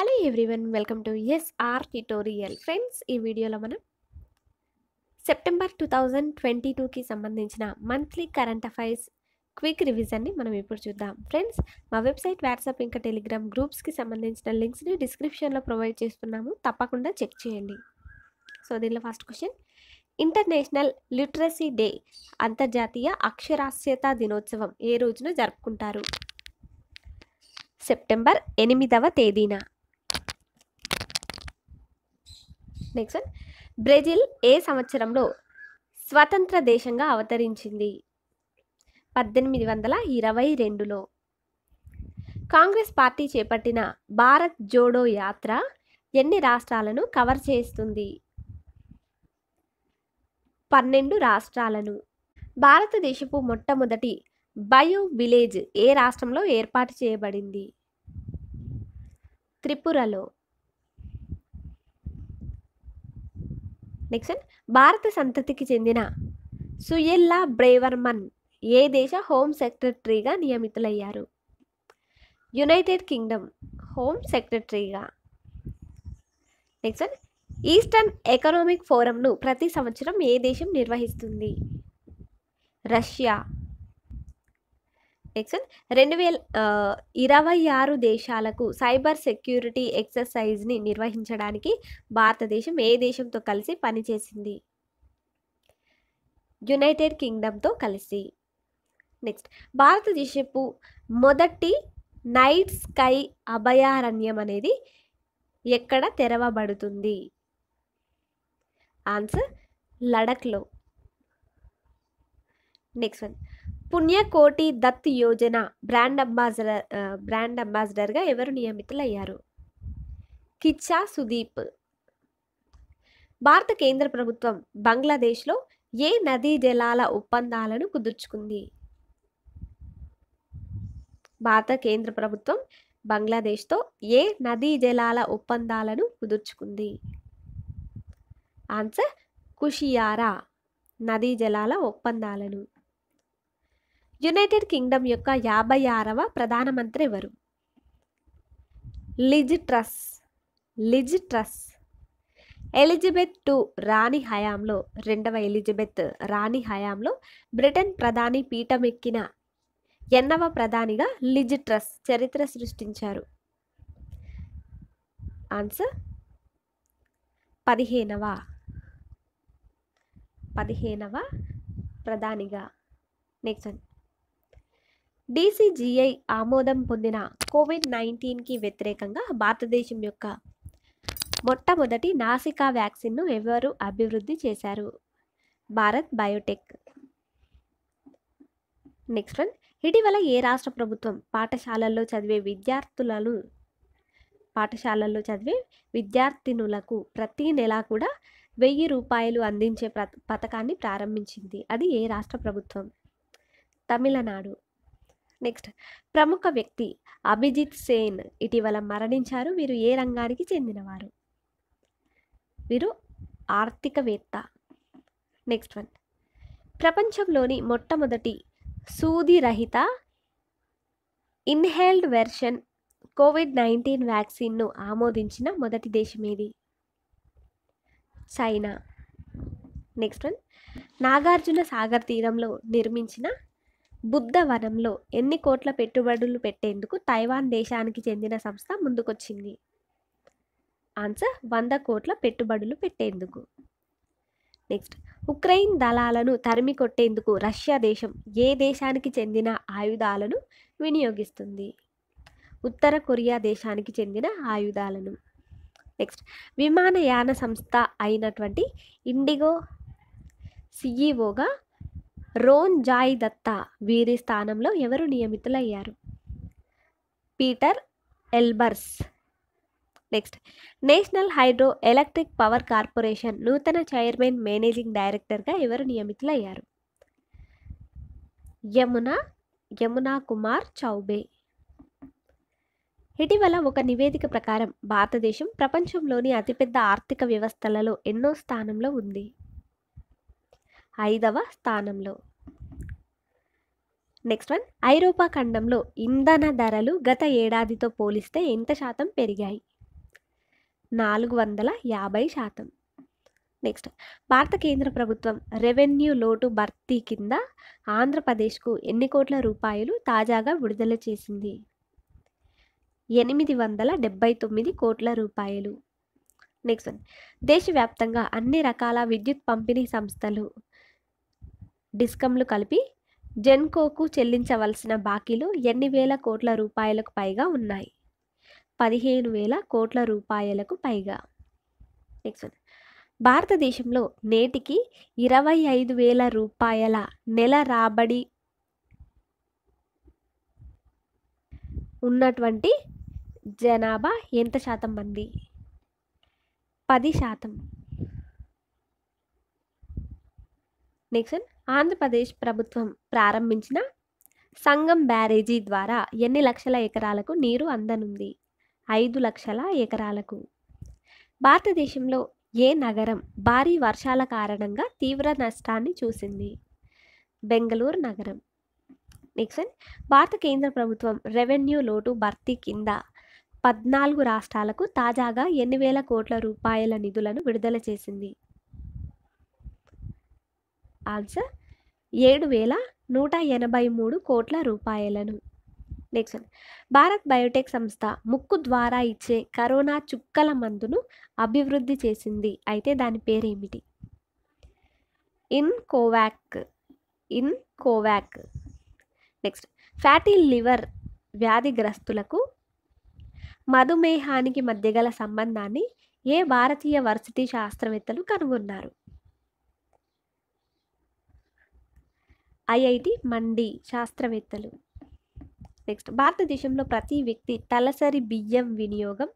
hello everyone welcome to SR tutorial friends ఈ వీడియోలో మనం సెప్టెంబర్ టూ థౌజండ్ ట్వంటీ టూకి సంబంధించిన మంత్లీ కరెంట్ అఫైర్స్ క్విక్ రివిజన్ని మనం ఇప్పుడు చూద్దాం ఫ్రెండ్స్ మా వెబ్సైట్ వాట్సాప్ ఇంకా టెలిగ్రామ్ గ్రూప్స్కి సంబంధించిన లింక్స్ని డిస్క్రిప్షన్లో ప్రొవైడ్ చేస్తున్నాము తప్పకుండా చెక్ చేయండి సో దీనిలో first question international literacy day అంతర్జాతీయ అక్షరాస్యత దినోత్సవం ఏ రోజున జరుపుకుంటారు సెప్టెంబర్ ఎనిమిదవ తేదీన నెక్స్ట్ బ్రెజిల్ ఏ సంవత్సరంలో స్వతంత్ర దేశంగా అవతరించింది పద్దెనిమిది వందల ఇరవై రెండులో కాంగ్రెస్ పార్టీ చేపట్టిన భారత్ జోడో యాత్ర ఎన్ని రాష్ట్రాలను కవర్ చేస్తుంది పన్నెండు రాష్ట్రాలను భారతదేశపు మొట్టమొదటి బయో విలేజ్ ఏ రాష్ట్రంలో ఏర్పాటు చేయబడింది త్రిపురలో నెక్స్ట్ భారత సంతతికి చెందిన సుయెల్లా బ్రేవర్మన్ ఏ దేశ హోమ్ సెక్రటరీగా నియమితులయ్యారు యునైటెడ్ కింగ్డమ్ హోమ్ సెక్రటరీగా నెక్స్ట్ ఈస్టర్న్ ఎకనామిక్ ఫోరంను ప్రతి సంవత్సరం ఏ దేశం నిర్వహిస్తుంది రష్యా టెక్స్ రెండు వేల ఇరవై ఆరు దేశాలకు సైబర్ సెక్యూరిటీ ఎక్సర్సైజ్ని నిర్వహించడానికి భారతదేశం ఏ దేశంతో కలిసి పనిచేసింది యునైటెడ్ కింగ్డమ్తో కలిసి నెక్స్ట్ భారతదేశపు మొదటి నైట్ స్కై అభయారణ్యం అనేది ఎక్కడ తెరవబడుతుంది ఆన్సర్ లడఖ్లో next one Punyakoti Datt Yojana brand ambassador brand అంబాసిడర్గా ఎవరు నియమితులయ్యారు కిచ్చా సుదీప్ భారత కేంద్ర ప్రభుత్వం బంగ్లాదేశ్లో ఏ నదీ జలాల ఒప్పందాలను కుదుర్చుకుంది భారత కేంద్ర ప్రభుత్వం బంగ్లాదేశ్తో ఏ నదీ జలాల ఒప్పందాలను కుదుర్చుకుంది ఆన్సర్ కుషియారా నదీ జలాల ఒప్పందాలను యునైటెడ్ కింగ్డమ్ యొక్క యాభై ఆరవ ప్రధానమంత్రి ఎవరు Liz Truss Liz Truss Elizabeth two రాణి హయాంలో రెండవ ఎలిజబెత్ రాణి హయాంలో బ్రిటన్ ప్రధాని పీఠమెక్కిన ఎన్నవ ప్రధానిగా లిజ్ ట్రస్ చరిత్ర సృష్టించారు ఆన్సర్ పదిహేనవ పదిహేనవ ప్రధానిగా నెక్స్ట్ డీసీజీఐ ఆమోదం పొందిన కోవిడ్ నైన్టీన్కి వ్యతిరేకంగా భారతదేశం యొక్క మొట్టమొదటి నాసికా వ్యాక్సిన్ను ఎవరు అభివృద్ధి చేశారు భారత్ బయోటెక్ నెక్స్ట్ వన్ ఇటీవల ఏ రాష్ట్ర ప్రభుత్వం పాఠశాలల్లో చదివే విద్యార్థులను పాఠశాలల్లో చదివే విద్యార్థినులకు ప్రతి నెలా కూడా వెయ్యి రూపాయలు అందించే పథకాన్ని ప్రారంభించింది అది ఏ రాష్ట్ర ప్రభుత్వం తమిళనాడు నెక్స్ట్ ప్రముఖ వ్యక్తి అభిజిత్ సేన్ ఇటీవల మరణించారు వీరు ఏ రంగానికి చెందినవారు వీరు ఆర్థికవేత్త నెక్స్ట్ వన్ ప్రపంచంలోని మొట్టమొదటి సూదిరహిత ఇన్హేల్డ్ వెర్షన్ కోవిడ్ నైన్టీన్ వ్యాక్సిన్ను ఆమోదించిన మొదటి దేశం ఏది China next one Nagarjuna Sagar తీరంలో నిర్మించిన బుద్ధవనంలో ఎన్ని కోట్ల పెట్టుబడులు పెట్టేందుకు తైవాన్ దేశానికి చెందిన సంస్థ ముందుకొచ్చింది ఆన్సర్ వంద కోట్ల పెట్టుబడులు పెట్టేందుకు నెక్స్ట్ ఉక్రెయిన్ దళాలను తరిమి కొట్టేందుకు రష్యా దేశం ఏ దేశానికి చెందిన ఆయుధాలను వినియోగిస్తుంది ఉత్తర కొరియా దేశానికి చెందిన ఆయుధాలను నెక్స్ట్ విమానయాన సంస్థ అయినటువంటి ఇండిగో సిఈఓగా రోన్ జాయ్ దత్తా వీరి స్థానంలో ఎవరు నియమితులయ్యారు Peter Elbers next national hydro electric power corporation నూతన చైర్మన్ మేనేజింగ్ డైరెక్టర్గా ఎవరు నియమితులయ్యారు యమున యమునా కుమార్ చౌబే ఇటీవల ఒక నివేదిక ప్రకారం భారతదేశం ప్రపంచంలోని అతిపెద్ద ఆర్థిక వ్యవస్థలలో ఎన్నో స్థానంలో ఉంది ఐదవ స్థానంలో నెక్స్ట్ వన్ ఐరోపా ఖండంలో ఇంధన ధరలు గత ఏడాదితో పోలిస్తే ఎంత శాతం పెరిగాయి నాలుగు వందల యాభై శాతం నెక్స్ట్ భారత కేంద్ర ప్రభుత్వం రెవెన్యూ లోటు భర్తీ కింద ఆంధ్రప్రదేశ్కు ఎన్ని కోట్ల రూపాయలు తాజాగా విడుదల చేసింది ఎనిమిది వందల డెబ్బై తొమ్మిది కోట్ల రూపాయలు నెక్స్ట్ వన్ దేశవ్యాప్తంగా అన్ని రకాల విద్యుత్ పంపిణీ సంస్థలు డిస్కమ్లు కలిపి జెన్కోకు చెల్లించవలసిన బాకీలు ఎన్ని వేల కోట్ల రూపాయలకు పైగా ఉన్నాయి పదిహేను వేల కోట్ల రూపాయలకు పైగా నెక్స్ట్ భారతదేశంలో నేటికి ఇరవై ఐదు వేల రూపాయల నెల రాబడి ఉన్నటువంటి జనాభా ఎంత శాతం మంది పది శాతం నెక్స్ట్ ఆంధ్రప్రదేశ్ ప్రభుత్వం ప్రారంభించిన సంగం బ్యారేజీ ద్వారా ఎన్ని లక్షల ఎకరాలకు నీరు అందనుంది ఐదు లక్షల ఎకరాలకు భారతదేశంలో ఏ నగరం భారీ వర్షాల కారణంగా తీవ్ర నష్టాన్ని చూసింది బెంగళూరు నగరం నెక్స్ట్ భారత కేంద్ర ప్రభుత్వం రెవెన్యూ లోటు భర్తీ కింద పద్నాలుగు రాష్ట్రాలకు తాజాగా ఎన్ని వేల కోట్ల రూపాయల నిధులను విడుదల చేసింది ఆన్సర్ ఏడు వేల నూట ఎనభై మూడు కోట్ల రూపాయలను నెక్స్ట్ భారత్ బయోటెక్ సంస్థ ముక్కు ద్వారా ఇచ్చే కరోనా చుక్కల మందును అభివృద్ధి చేసింది అయితే దాని పేరేమిటి iNCOVACC iNCOVACC next fatty liver వ్యాధిగ్రస్తులకు మధుమేహానికి మధ్య గల సంబంధాన్ని ఏ భారతీయ వర్సిటీ శాస్త్రవేత్తలు కనుగొన్నారు ఐఐటి మండి శాస్త్రవేత్తలు నెక్స్ట్ భారతదేశంలో ప్రతి వ్యక్తి తలసరి బియ్యం వినియోగం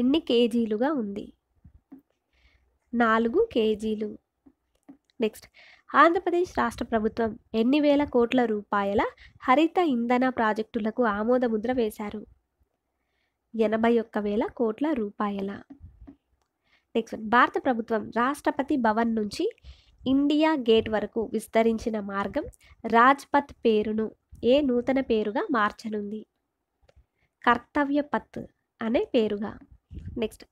ఎన్ని కేజీలుగా ఉంది నాలుగు కేజీలు నెక్స్ట్ ఆంధ్రప్రదేశ్ రాష్ట్ర ప్రభుత్వం ఎన్ని వేల కోట్ల రూపాయల హరిత ఇంధన ప్రాజెక్టులకు ఆమోదముద్ర వేశారు ఎనభై ఒక్క వేల కోట్ల రూపాయల నెక్స్ట్ భారత ప్రభుత్వం రాష్ట్రపతి భవన్ నుంచి ఇండియా గేట్ వరకు విస్తరించిన మార్గం రాజ్పథ్ పేరును ఏ నూతన పేరుగా మార్చనుంది కర్తవ్య పత్ అనే పేరుగా నెక్స్ట్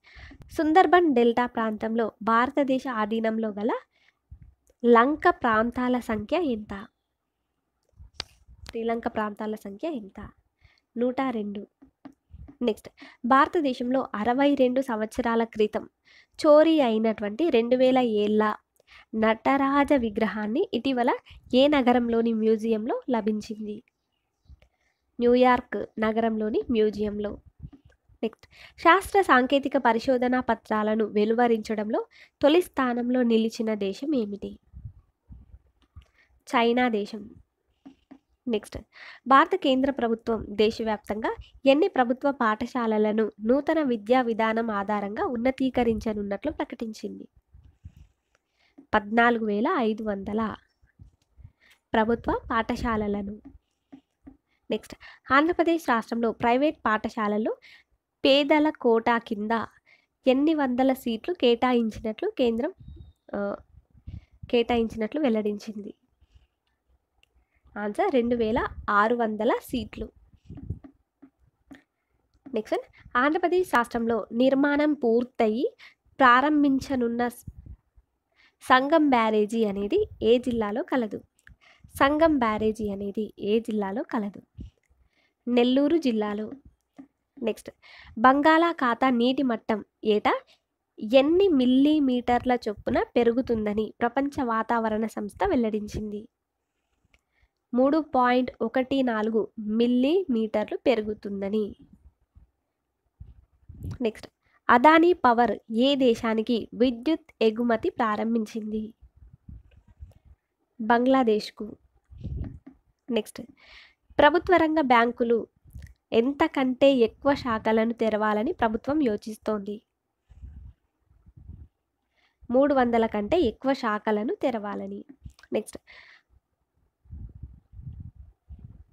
సుందర్బన్ డెల్టా ప్రాంతంలో భారతదేశ ఆధీనంలో గల లంక ప్రాంతాల సంఖ్య ఎంత శ్రీలంక ప్రాంతాల సంఖ్య ఎంత నూట రెండు నెక్స్ట్ భారతదేశంలో అరవై రెండు సంవత్సరాల క్రితం చోరీ అయినటువంటి రెండు వేల ఏళ్ళ నటరాజ విగ్రహాన్ని ఇటీవల ఏ నగరంలోని మ్యూజియంలో లభించింది న్యూయార్క్ నగరంలోని మ్యూజియంలో నెక్స్ట్ శాస్త్ర సాంకేతిక పరిశోధనా పత్రాలను వెలువరించడంలో తొలి స్థానంలో నిలిచిన దేశం ఏమిటి చైనా దేశం నెక్స్ట్ భారత కేంద్ర ప్రభుత్వం దేశవ్యాప్తంగా ఎన్ని ప్రభుత్వ పాఠశాలలను నూతన విద్యా విధానం ఆధారంగా ఉన్నతీకరించనున్నట్లు ప్రకటించింది పద్నాలుగు వేల ఐదు వందల ప్రభుత్వ పాఠశాలలను నెక్స్ట్ ఆంధ్రప్రదేశ్ రాష్ట్రంలో ప్రైవేట్ పాఠశాలలు పేదల కోటా కింద ఎన్ని వందల సీట్లు కేటాయించినట్లు కేంద్రం కేటాయించినట్లు వెల్లడించింది ఆన్సర్ రెండు వేల ఆరు వందల సీట్లు నెక్స్ట్ ఆంధ్రప్రదేశ్ రాష్ట్రంలో నిర్మాణం పూర్తయి ప్రారంభించనున్న సంగం బ్యారేజీ అనేది ఏ జిల్లాలో కలదు సంగం బ్యారేజీ అనేది ఏ జిల్లాలో కలదు నెల్లూరు జిల్లాలో నెక్స్ట్ బంగాళాఖాత నీటి మట్టం ఏటా ఎన్ని మిల్లీమీటర్ల చొప్పున పెరుగుతుందని ప్రపంచ వాతావరణ సంస్థ వెల్లడించింది మూడు పాయింట్ ఒకటి నాలుగు మిల్లీమీటర్లు పెరుగుతుందని నెక్స్ట్ అదానీ పవర్ ఏ దేశానికి విద్యుత్ ఎగుమతి ప్రారంభించింది బంగ్లాదేశ్కు నెక్స్ట్ ప్రభుత్వ రంగ బ్యాంకులు ఎంతకంటే ఎక్కువ శాఖలను తెరవాలని ప్రభుత్వం యోచిస్తోంది మూడు వందల కంటే ఎక్కువ శాఖలను తెరవాలని నెక్స్ట్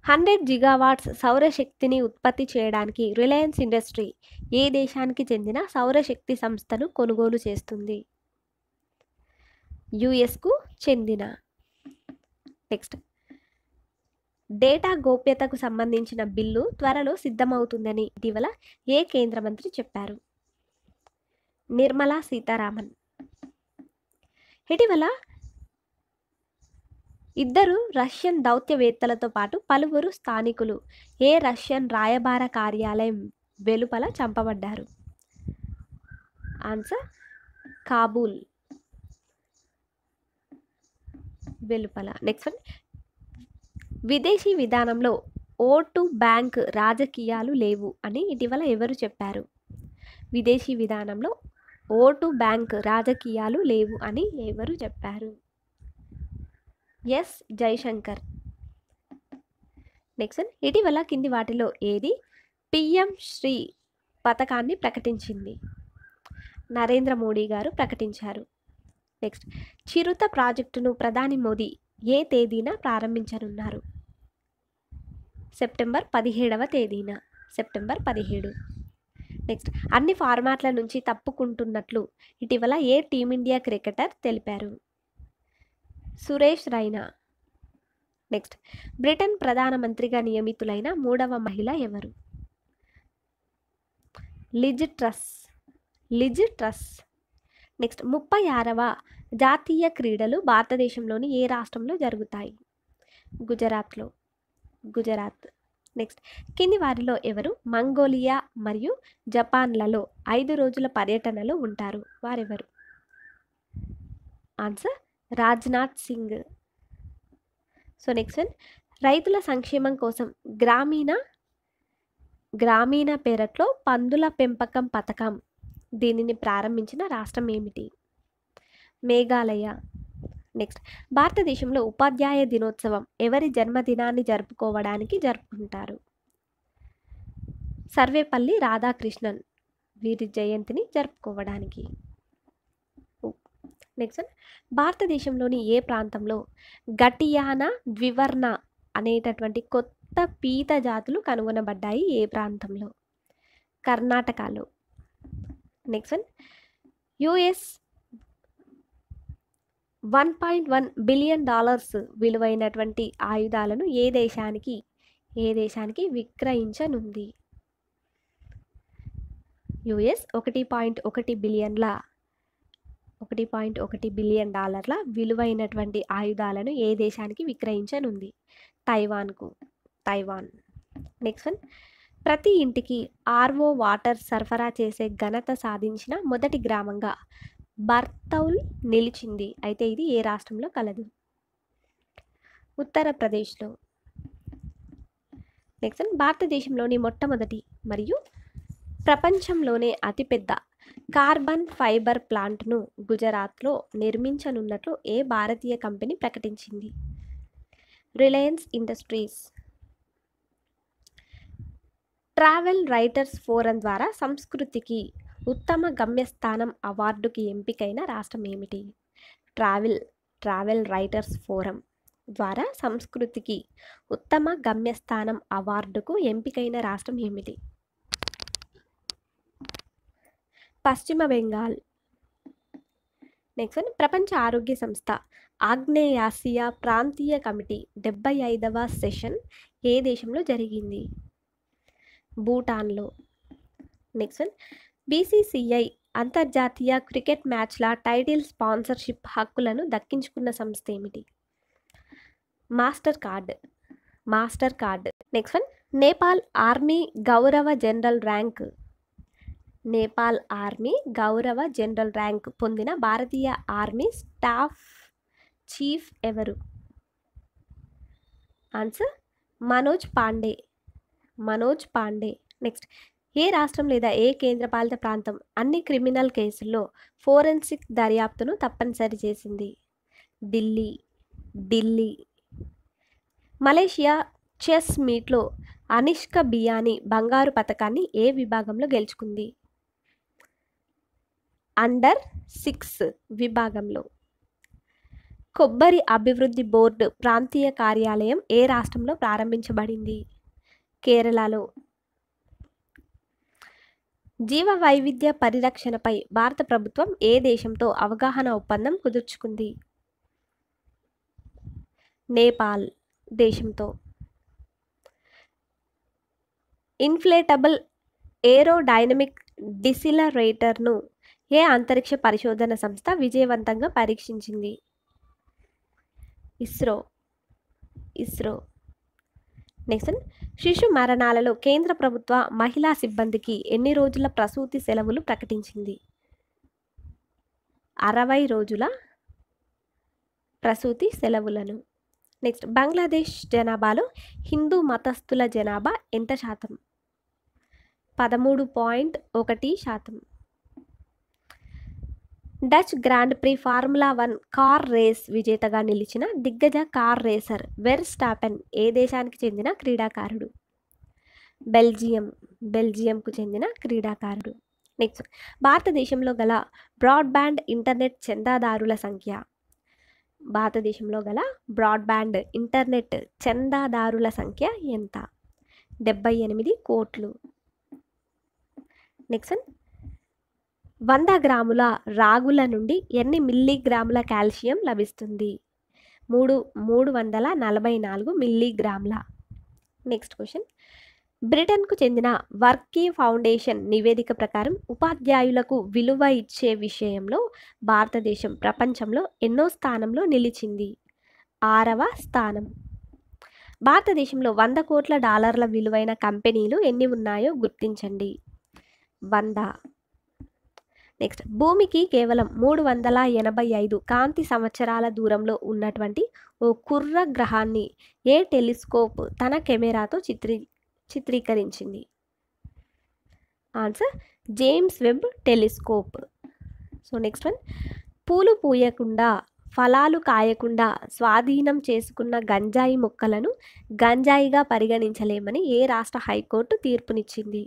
హండ్రెడ్ జిగావాట్స్ సౌరశక్తిని ఉత్పత్తి చేయడానికి రిలయన్స్ ఇండస్ట్రీ ఏ దేశానికి చెందిన సౌరశక్తి సంస్థను కొనుగోలు చేస్తుంది యుఎస్కు చెందిన నెక్స్ట్ డేటా గోప్యతకు సంబంధించిన బిల్లు త్వరలో సిద్ధమవుతుందని ఇటీవల ఏ కేంద్ర మంత్రి చెప్పారు నిర్మలా సీతారామన్ ఇటీవల ఇద్దరు రష్యన్ దౌత్యవేత్తలతో పాటు పలువురు స్థానికులు ఏ రష్యన్ రాయబార కార్యాలయం వెలుపల చంపబడ్డారు ఆన్సర్ కాబూల్ వెలుపల నెక్స్ట్ వన్ విదేశీ విధానంలో ఓటు బ్యాంక్ రాజకీయాలు లేవు అని ఇటీవల ఎవరు చెప్పారు విదేశీ విధానంలో ఓటు బ్యాంక్ రాజకీయాలు లేవు అని ఎవరు చెప్పారు ఎస్ జైశంకర్ నెక్స్ట్ ఇటీవల కింది వాటిలో ఏది పిఎం శ్రీ పథకాన్ని ప్రకటించింది నరేంద్ర మోడీ గారు ప్రకటించారు నెక్స్ట్ చిరుత ప్రాజెక్టును ప్రధాని మోదీ ఏ తేదీన ప్రారంభించనున్నారు సెప్టెంబర్ పదిహేడవ తేదీన సెప్టెంబర్ పదిహేడు నెక్స్ట్ అన్ని ఫార్మాట్ల నుంచి తప్పుకుంటున్నట్లు ఇటీవల ఏ టీమిండియా క్రికెటర్ తెలిపారు సురేష్ రైనా నెక్స్ట్ బ్రిటన్ ప్రధానమంత్రిగా నియమితులైన మూడవ మహిళ ఎవరు Liz Truss Liz Truss next ముప్పై ఆరవ జాతీయ క్రీడలు భారతదేశంలోని ఏ రాష్ట్రంలో జరుగుతాయి గుజరాత్లో గుజరాత్ నెక్స్ట్ కింది వారిలో ఎవరు మంగోలియా మరియు జపాన్లలో ఐదు రోజుల పర్యటనలో ఉంటారు వారెవరు answer Rajnath Singh so next one రైతుల సంక్షేమం కోసం గ్రామీణ గ్రామీణ పేరట్లో పందుల పెంపకం పథకం దీనిని ప్రారంభించిన రాష్ట్రం ఏమిటి మేఘాలయ నెక్స్ట్ భారతదేశంలో ఉపాధ్యాయ దినోత్సవం ఎవరి జన్మదినాన్ని జరుపుకోవడానికి జరుపుకుంటారు సర్వేపల్లి రాధాకృష్ణన్ వీరి జయంతిని జరుపుకోవడానికి నెక్స్ట్ భారతదేశంలోని ఏ ప్రాంతంలో గటియానా ద్వివర్ణ అనేటటువంటి కొత్త పీత జాతులు కనుగొనబడ్డాయి ఏ ప్రాంతంలో కర్ణాటకలో next one US one point one billion dollars విలువైనటువంటి ఆయుధాలను ఏ దేశానికి ఏ దేశానికి విక్రయించనుంది యుఎస్ ఒకటి పాయింట్ ఒకటి బిలియన్ల ఒకటి పాయింట్ ఒకటి బిలియన్ డాలర్ల విలువైనటువంటి ఆయుధాలను ఏ దేశానికి విక్రయించనుంది తైవాన్కు తైవాన్ నెక్స్ట్ వన్ ప్రతి ఇంటికి ఆర్ఓ వాటర్ సరఫరా చేసే ఘనత సాధించిన మొదటి గ్రామంగా బర్తౌల్ నిలిచింది అయితే ఇది ఏ రాష్ట్రంలో కలదు ఉత్తరప్రదేశ్లో నెక్స్ట్ భారతదేశంలోని మొట్టమొదటి మరియు ప్రపంచంలోనే అతిపెద్ద కార్బన్ ఫైబర్ ప్లాంట్ను గుజరాత్లో నిర్మించనున్నట్లు ఏ భారతీయ కంపెనీ ప్రకటించింది Reliance Industries travel writers forum ద్వారా సంస్కృతికి ఉత్తమ గమ్యస్థానం అవార్డుకి ఎంపికైన రాష్ట్రం ఏమిటి ట్రావెల్ ట్రావెల్ రైటర్స్ ఫోరం ద్వారా సంస్కృతికి ఉత్తమ గమ్యస్థానం అవార్డుకు ఎంపికైన రాష్ట్రం ఏమిటి పశ్చిమ బెంగాల్ నెక్స్ట్ వన్ ప్రపంచ ఆరోగ్య సంస్థ ఆగ్నేయాసియా ప్రాంతీయ కమిటీ డెబ్బై ఐదవ సెషన్ ఏ దేశంలో జరిగింది భూటాన్లో నెక్స్ట్ వన్ బీసీసీఐ అంతర్జాతీయ క్రికెట్ మ్యాచ్ల టైటిల్ స్పాన్సర్షిప్ హక్కులను దక్కించుకున్న సంస్థ ఏమిటి Mastercard Mastercard next one Nepal army గౌరవ జనరల్ ర్యాంక్ నేపాల్ ఆర్మీ గౌరవ జనరల్ ర్యాంక్ పొందిన భారతీయ ఆర్మీ స్టాఫ్ చీఫ్ ఎవరు ఆన్సర్ మనోజ్ పాండే మనోజ్ పాండే నెక్స్ట్ ఏ రాష్ట్రం లేదా ఏ కేంద్రపాలిత ప్రాంతం అన్ని క్రిమినల్ కేసుల్లో ఫోరెన్సిక్ దర్యాప్తును తప్పనిసరి చేసింది ఢిల్లీ ఢిల్లీ మలేషియా చెస్ మీట్లో అనిష్క బియానీ బంగారు పథకాన్ని ఏ విభాగంలో గెలుచుకుంది అండర్ సిక్స్ విభాగంలో కొబ్బరి అభివృద్ధి బోర్డు ప్రాంతీయ కార్యాలయం ఏ రాష్ట్రంలో ప్రారంభించబడింది కేరళలో జీవ వైవిధ్య పరిరక్షణపై భారత ప్రభుత్వం ఏ దేశంతో అవగాహన ఒప్పందం కుదుర్చుకుంది నేపాల్ దేశంతో ఇన్ఫ్లేటబుల్ ఏరోడైనమిక్ డిసిలరేటర్ను ఏ అంతరిక్ష పరిశోధన సంస్థ విజయవంతంగా పరీక్షించింది ఇస్రో ఇస్రో నెక్స్ట్ శిశు మరణాలలో కేంద్ర ప్రభుత్వ మహిళా సిబ్బందికి ఎన్ని రోజుల ప్రసూతి సెలవులు ప్రకటించింది అరవై రోజుల ప్రసూతి సెలవులను నెక్స్ట్ బంగ్లాదేశ్ జనాభాలో హిందూ మతస్థుల జనాభా ఎంత శాతం పదమూడు పాయింట్ ఒకటి శాతం Dutch grand prix formula one car race విజేతగా నిలిచిన దిగ్గజ కార్ రేసర్ వెర్ స్టాపెన్ ఏ దేశానికి చెందిన క్రీడాకారుడు బెల్జియం బెల్జియంకు చెందిన క్రీడాకారుడు నెక్స్ట్ భారతదేశంలో గల బ్రాడ్బ్యాండ్ ఇంటర్నెట్ చందాదారుల సంఖ్య భారతదేశంలో గల బ్రాడ్బ్యాండ్ ఇంటర్నెట్ చందాదారుల సంఖ్య ఎంత డెబ్బై ఎనిమిది కోట్లు నెక్స్ట్ వంద గ్రాముల రాగుల నుండి ఎన్ని మిల్లీగ్రాముల కాల్షియం లభిస్తుంది మూడు మూడు వందల నలభై నాలుగు మిల్లీగ్రాముల నెక్స్ట్ క్వశ్చన్ బ్రిటన్కు చెందిన వర్కీ ఫౌండేషన్ నివేదిక ప్రకారం ఉపాధ్యాయులకు విలువ ఇచ్చే విషయంలో భారతదేశం ప్రపంచంలో ఎన్నో స్థానంలో నిలిచింది ఆరవ స్థానం భారతదేశంలో వంద కోట్ల డాలర్ల విలువైన కంపెనీలు ఎన్ని ఉన్నాయో గుర్తించండి వంద నెక్స్ట్ భూమికి కేవలం మూడు వందల ఎనభై ఐదు కాంతి సంవత్సరాల దూరంలో ఉన్నటువంటి ఓ కుర్ర గ్రహాన్ని ఏ టెలిస్కోప్ తన కెమెరాతో చిత్రీ చిత్రీకరించింది answer James Webb telescope so next one పూలు పూయకుండా ఫలాలు కాయకుండా స్వాధీనం చేసుకున్న గంజాయి మొక్కలను గంజాయిగా పరిగణించలేమని ఏ రాష్ట్ర హైకోర్టు తీర్పునిచ్చింది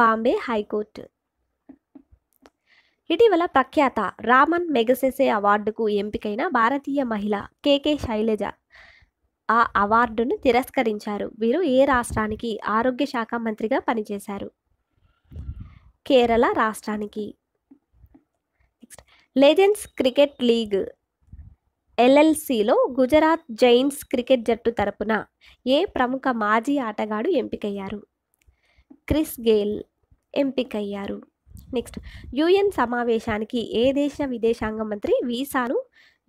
బాంబే హైకోర్టు ఇటీవల ప్రఖ్యాత రామన్ మెగసెసే అవార్డుకు ఎంపికైన భారతీయ మహిళ కేకే శైలజ ఆ అవార్డును తిరస్కరించారు వీరు ఏ రాష్ట్రానికి ఆరోగ్య శాఖ మంత్రిగా పనిచేశారు కేరళ రాష్ట్రానికి నెక్స్ట్ లెజెండ్స్ క్రికెట్ లీగ్ ఎల్ఎల్సిలో గుజరాత్ జైన్స్ క్రికెట్ జట్టు తరపున ఏ ప్రముఖ మాజీ ఆటగాడు ఎంపికయ్యారు క్రిస్ గేల్ ఎంపికయ్యారు నెక్స్ట్ యుఎన్ సమావేశానికి ఏ దేశ విదేశాంగ మంత్రి వీసాను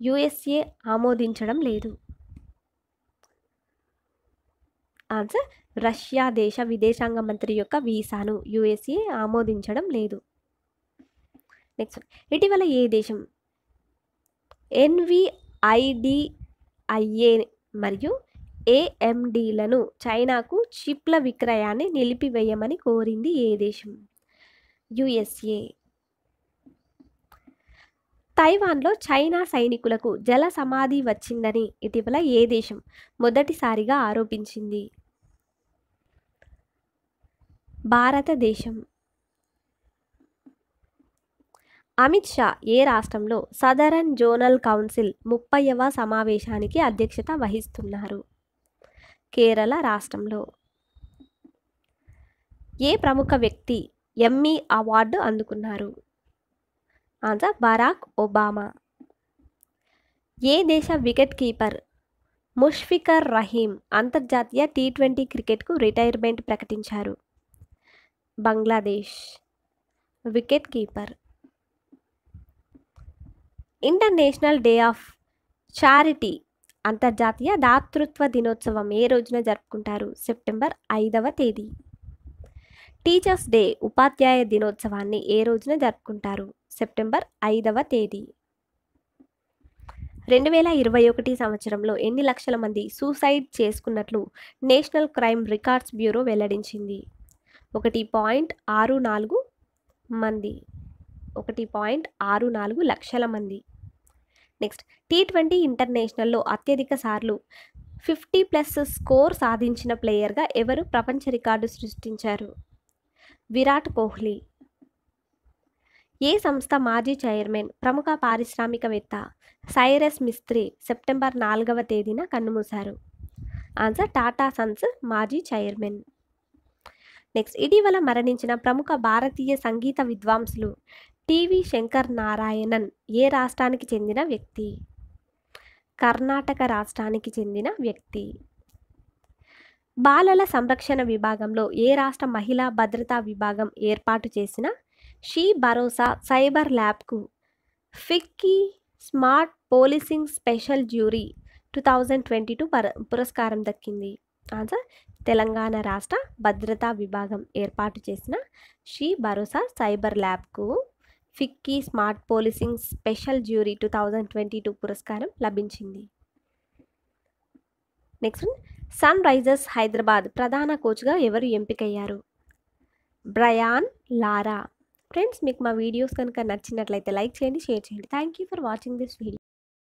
యుఎస్ఏ ఆమోదించడం లేదు ఆన్సర్ రష్యా దేశ విదేశాంగ మంత్రి యొక్క వీసాను యుఎస్ఏ ఆమోదించడం లేదు నెక్స్ట్ ఇటీవల ఏ దేశం ఎన్విఐడిఐఏ మరియు ఏఎండీలను చైనాకు చిప్ల విక్రయాన్ని నిలిపివేయమని కోరింది ఏ దేశం యుఎస్ఏ తైవాన్లో చైనా సైనికులకు జల సమాధి వచ్చిందని ఇటీవల ఏ దేశం మొదటిసారిగా ఆరోపించింది భారతదేశం అమిత్ షా ఏ రాష్ట్రంలో సదరన్ జోనల్ కౌన్సిల్ ముప్పైవ సమావేశానికి అధ్యక్షత వహిస్తున్నారు కేరళ రాష్ట్రంలో ఏ ప్రముఖ వ్యక్తి ఎమ్మీ అవార్డు అందుకున్నారు ఆన్సర్ బరాక్ ఒబామా ఏ దేశ వికెట్ కీపర్ ముష్ఫికర్ రహీం అంతర్జాతీయ టీ ట్వంటీ క్రికెట్కు రిటైర్మెంట్ ప్రకటించారు Bangladesh wicketkeeper international day of charity అంతర్జాతీయ దాతృత్వ దినోత్సవం ఏ రోజున జరుపుకుంటారు సెప్టెంబర్ ఐదవ తేదీ టీచర్స్ డే ఉపాధ్యాయ దినోత్సవాన్ని ఏ రోజున జరుపుకుంటారు సెప్టెంబర్ ఐదవ తేదీ రెండు వేల ఇరవై ఒకటి సంవత్సరంలో ఎన్ని లక్షల మంది సూసైడ్ చేసుకున్నట్లు నేషనల్ క్రైమ్ రికార్డ్స్ బ్యూరో వెల్లడించింది ఒకటి పాయింట్ ఆరు నాలుగు మంది ఒకటి పాయింట్ ఆరు నాలుగు లక్షల మంది నెక్స్ట్ టీ ట్వంటీ ఇంటర్నేషనల్లో అత్యధిక సార్లు ఫిఫ్టీ ప్లస్ స్కోర్ సాధించిన ప్లేయర్గా ఎవరు ప్రపంచ రికార్డు సృష్టించారు విరాట్ కోహ్లీ ఏ సంస్థ మాజీ చైర్మన్ ప్రముఖ పారిశ్రామికవేత్త సైరస్ మిస్త్రి సెప్టెంబర్ నాలుగవ తేదీన కన్నుమూశారు ఆన్సర్ టాటా సన్స్ మాజీ చైర్మన్ నెక్స్ట్ ఇటీవల మరణించిన ప్రముఖ భారతీయ సంగీత విద్వాంసులు టీవీ శంకర్ నారాయణన్ ఏ రాష్ట్రానికి చెందిన వ్యక్తి కర్ణాటక రాష్ట్రానికి చెందిన వ్యక్తి బాలల సంరక్షణ విభాగంలో ఏ రాష్ట్ర మహిళా భద్రతా విభాగం ఏర్పాటు చేసిన షీ భరోసా సైబర్ ల్యాబ్కు FICCI smart policing special jury two thousand twenty two పురస్కారం దక్కింది ఆన్సర్ తెలంగాణ రాష్ట్ర భద్రతా విభాగం ఏర్పాటు చేసిన షీ భరోసా సైబర్ ల్యాబ్కు FICCI smart policing special jury two thousand twenty two పురస్కారం లభించింది నెక్స్ట్ సన్ రైజర్స్ హైదరాబాద్ ప్రధాన కోచ్గా ఎవరు ఎంపికయ్యారు బ్రయాన్ లారా ఫ్రెండ్స్ మీకు మా వీడియోస్ కనుక నచ్చినట్లయితే లైక్ చేయండి షేర్ చేయండి thank you for watching this video